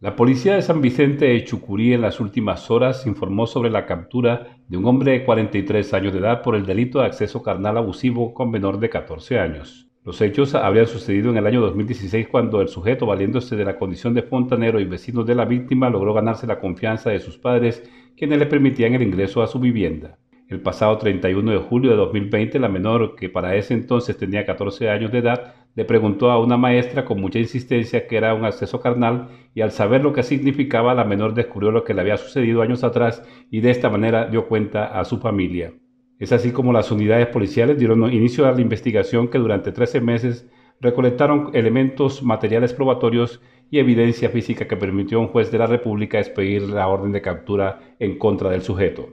La policía de San Vicente de Chucurí en las últimas horas informó sobre la captura de un hombre de 43 años de edad por el delito de acceso carnal abusivo con menor de 14 años. Los hechos habrían sucedido en el año 2016 cuando el sujeto, valiéndose de la condición de fontanero y vecino de la víctima, logró ganarse la confianza de sus padres, quienes le permitían el ingreso a su vivienda. El pasado 31 de julio de 2020, la menor, que para ese entonces tenía 14 años de edad, le preguntó a una maestra con mucha insistencia que era un acceso carnal y al saber lo que significaba la menor descubrió lo que le había sucedido años atrás y de esta manera dio cuenta a su familia. Es así como las unidades policiales dieron inicio a la investigación que durante 13 meses recolectaron elementos materiales probatorios y evidencia física que permitió a un juez de la República expedir la orden de captura en contra del sujeto.